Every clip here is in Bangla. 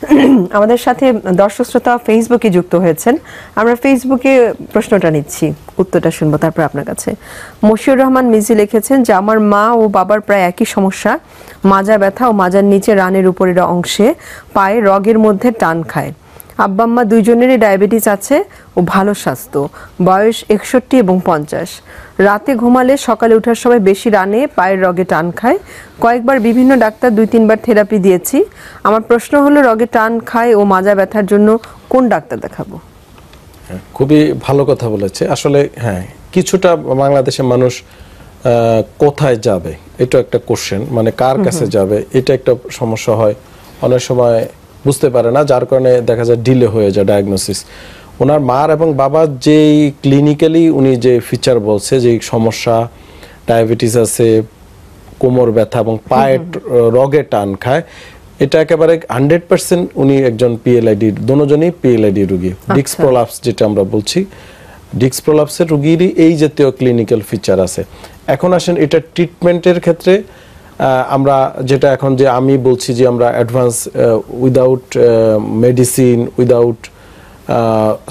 আমাদের সাথে দর্শক শ্রোতা ফেসবুকে যুক্ত হয়েছেন আমরা ফেসবুকে প্রশ্নটা নিচ্ছি উত্তরটা শুনবো তারপর আপনার কাছে মশিউর রহমান মিজি লিখেছেন যে আমার মা ও বাবার প্রায় একই সমস্যা মাজা ব্যথা ও মাজার নিচে রানের উপরের অংশে পায়ে রগের মধ্যে টান খায় আব্বা আম্মা দুইজনেরই ডায়াবেটিস আছে ও ভালো স্বাস্থ্য বয়স একষট্টি এবং পঞ্চাশ রাতে ঘুমালে সকালে ওঠার সময় বেশি রানে পায়ের রগে টান খায় কয়েকবার বিভিন্ন ডাক্তার দুই তিনবার থেরাপি দিয়েছি আমার প্রশ্ন হলো রগে টান খায় ও মাজা ব্যথার জন্য কোন ডাক্তার দেখাবো হ্যাঁ, খুবই ভালো কথা বলেছে আসলে হ্যাঁ কিছুটা বাংলাদেশের মানুষ কোথায় যাবে এটা একটা কোশ্চেন মানে কার কাছে যাবে এটা একটা সমস্যা হয় অনেক সময় বুঝতে পারে না যার কারণে দেখা যায় ডিলে হয়ে যায় ডায়াগনোসিস ওনার মার এবং বাবার যেই ক্লিনিক্যালি উনি যে ফিচার বলছে যে সমস্যা ডায়াবেটিস আছে কোমর ব্যথা এবং পায়ের রগে টান খায় এটা একেবারে হান্ড্রেড পার্সেন্ট উনি একজন পিএলআইডি দোনোজনই পিএলআইডি রুগী ডিক্স আচ্ছা। প্রলাপস যেটা আমরা বলছি ডিক্স প্রলাপসের রুগীরই এই জাতীয় ক্লিনিক্যাল ফিচার আছে এখন আসেন এটা ট্রিটমেন্টের ক্ষেত্রে আমরা যেটা এখন যে আমি বলছি যে আমরা advance without medicine without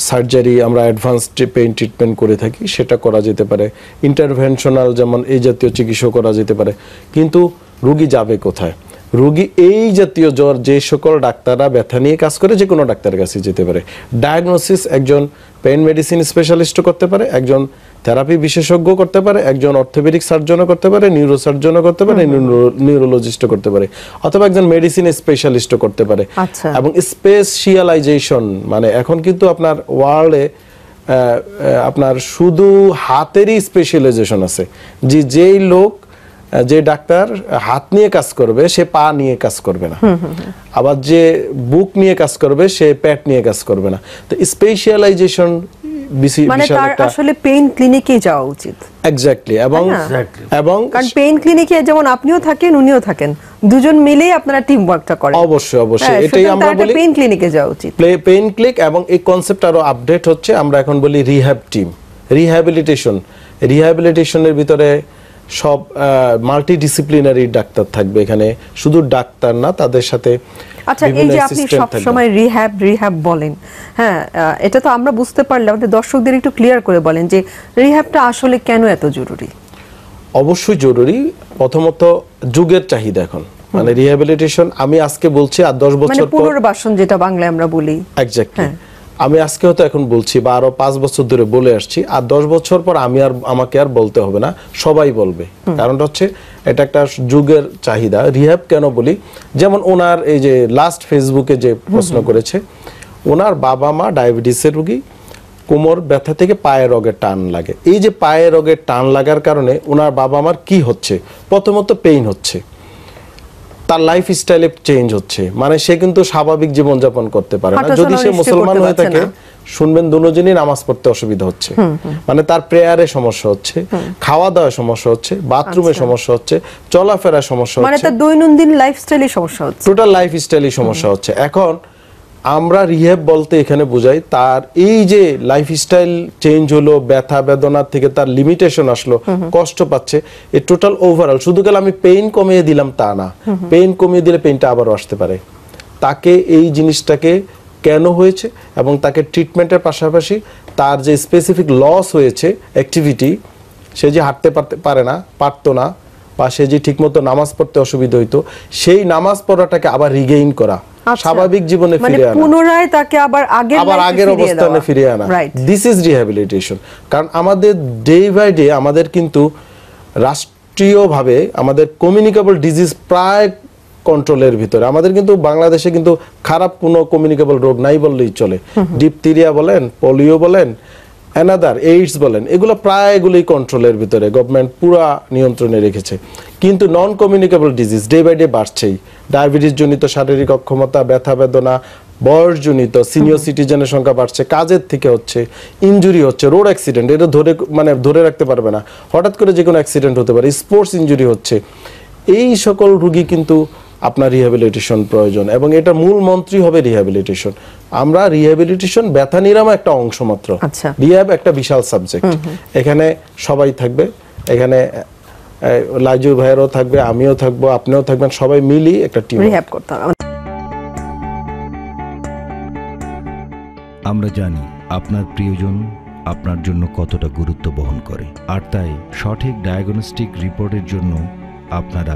surgery আমরা অ্যাডভান্স পেইন ট্রিটমেন্ট করে থাকি সেটা করা যেতে পারে ইন্টারভেনশনাল যেমন এই জাতীয় চিকিৎসা করা যেতে পারে কিন্তু রুগী যাবে কোথায় রুগী এই জাতীয় জ্বর যে সকল ডাক্তাররা ব্যথা নিয়ে কাজ করে যে কোনো ডাক্তারের কাছে যেতে পারে ডায়াগনোসিস একজন পেন মেডিসিন স্পেশালিস্টও করতে পারে একজন থেরাপি বিশেষজ্ঞ করতে পারে একজন অর্থোপেডিক সার্জনও করতে পারে নিউরোসার্জনও করতে পারে নিউরোলজিস্টও করতে পারে অথবা একজন মেডিসিন স্পেশালিস্টও করতে পারে আচ্ছা। এবং স্পেশিয়ালাইজেশন মানে এখন কিন্তু আপনার ওয়ার্ল্ডে আপনার শুধু হাতেরই স্পেশালাইজেশন আছে যে যেই লোক যে ডাক্তার হাত নিয়ে কাজ করবে সে পা নিয়ে কাজ করবে না আবার যে বুক নিয়ে কাজ করবে সে প্যাট নিয়ে কাজ করবে না তো স্পেশালাইজেশন মানে তার আসলে পেইন ক্লিনিকে যাওয়া উচিত এক্স্যাক্টলি এবং এবং কারণ পেইন ক্লিনিকে যেমন আপনিও থাকেন উনিও থাকেন দুজন মিলেই আপনারা টিম ওয়ার্কটা করেন অবশ্যই অবশ্যই হ্যাঁ, এটাই আমরা বলি পেইন ক্লিনিকে যাওয়া উচিত পেইন ক্লিক এবং এই কনসেপ্ট আরো আপডেট হচ্ছে আমরা এখন বলি রিহ্যাব টিম রিহ্যাবিলিটেশন রিহ্যাবিলিটেশনের ভিতরে সব মাল্টিডিসিপ্লিনারি ডাক্তার থাকবে এখানে শুধু ডাক্তার না তাদের সাথে আচ্ছা এই যে আপনি সব সময় রিহ্যাব রিহ্যাব বলেন হ্যাঁ এটা তো আমরা বুঝতে পারলাম আমাদের দর্শকদের একটু ক্লিয়ার করে বলেন যে রিহ্যাবটা আসলে কেন এত জরুরি অবশ্যই জরুরি প্রথমত যুগের চাহিদা এখন মানে রিহ্যাবিলিটেশন আমি আজকে বলছি আর 10 মানে বছর পর পুনর্বাসন যেটা বাংলায় আমরা বলি এক্স্যাক্টলি আমি আজকে হয়তো এখন বলছি বা আরো পাঁচ বছর ধরে বলে আসছি আর দশ বছর পর আমি আর আমাকে আর বলতে হবে না সবাই বলবে কারণটা হচ্ছে এটা একটা যুগের চাহিদা রিহ্যাব কেন বলি যেমন ওনার এই যে লাস্ট ফেসবুকে যে প্রশ্ন করেছে ওনার বাবা মা ডায়াবেটিসের রুগী কোমর ব্যথা থেকে পায়ের রগের টান লাগে এই যে পায়ের রগের টান লাগার কারণে ওনার বাবা মার কি হচ্ছে প্রথমত পেইন হচ্ছে তার লাইফ স্টাইলে চেঞ্জ হচ্ছে মানে সে কিন্তু স্বাভাবিক জীবনযাপন করতে পারে না যদি সে মুসলমান হয়ে থাকে শুনবেন দুজনই নামাজ পড়তে অসুবিধা হচ্ছে মানে তার প্রেয়ারে সমস্যা হচ্ছে খাওয়া দাওয়ায় সমস্যা হচ্ছে বাথরুমে আচ্ছা। সমস্যা হচ্ছে চলাফেরায় সমস্যা মানে হচ্ছে মানে তার দৈনন্দিন লাইফস্টাইলে সমস্যা হচ্ছে টোটাল লাইফস্টাইলে সমস্যা হচ্ছে এখন আমরা রিহেব বলতে এখানে বোঝাই তার এই যে লাইফস্টাইল চেঞ্জ হলো ব্যথা বেদনা থেকে তার লিমিটেশন আসলো কষ্ট পাচ্ছে এই টোটাল ওভারঅল শুধু গেলে আমি পেইন কমিয়ে দিলাম তা না পেইন কমিয়ে দিলে পেইনটা আবারও আসতে পারে তাকে এই জিনিসটাকে কেন হয়েছে এবং তাকে ট্রিটমেন্টের পাশাপাশি তার যে স্পেসিফিক লস হয়েছে অ্যাক্টিভিটি সে যে হাঁটতে পারে না পারতো না বা সে যে ঠিকমতো নামাজ পড়তে অসুবিধা হইতো সেই নামাজ পড়াটাকে আবার রিগেইন করা আচ্ছা। স্বাভাবিক জীবনে মানে ফিরে আনা পুনরায় তাকে আবার আগের আবার আগের অবস্থানে ফিরে আনা দিস ইজ রিহ্যাবিলিটেশন কারণ আমাদের ডে বাই ডে আমাদের কিন্তু রাষ্ট্রীয়ভাবে আমাদের কমিউনিকেবল ডিজিজ প্রায় কন্ট্রোলের ভিতরে আমাদের কিন্তু বাংলাদেশে কিন্তু খারাপ কোনো কমিউনিকেবল রোগ নাই বললেই চলে ডিপথিরিয়া বলেন পোলিও বলেন অ্যানাদার এইডস বলেন এগুলো এগুলোই কন্ট্রোলের ভিতরে গভর্নমেন্ট পুরা নিয়ন্ত্রণে রেখেছে কিন্তু non communicable disease day by day বাড়ছেই ডায়াবেটিসজনিত শারীরিক অক্ষমতা ব্যথা বেদনা বয়সজনিত সিনিয়র সিটিজেনের সংখ্যা বাড়ছে কাজের থেকে হচ্ছে ইঞ্জুরি হচ্ছে রোড অ্যাক্সিডেন্ট এটা ধরে মানে ধরে রাখতে পারবে না হঠাৎ করে যে কোনো অ্যাক্সিডেন্ট হতে পারে স্পোর্টস ইঞ্জুরি হচ্ছে এই সকল রুগী কিন্তু আপনার রিহ্যাবিলিটেশন প্রয়োজন এবং এটা মূল মন্ত্রী হবে রিহ্যাবিলিটেশন আমরা রিহ্যাবিলিটেশন ব্যথা নিরাময় একটা অংশ মাত্র রিহ্যাব আচ্ছা। একটা বিশাল সাবজেক্ট এখানে সবাই থাকবে এখানে লাইজু ভাইয়েরও থাকবে আমিও থাকবো আপনিও থাকবেন সবাই মিলি একটা টিম রিহ্যাব করতে হবে আমরা জানি আপনার প্রিয়জন আপনার জন্য কতটা গুরুত্ব বহন করে আর তাই সঠিক ডায়াগনস্টিক রিপোর্টের জন্য আপনারা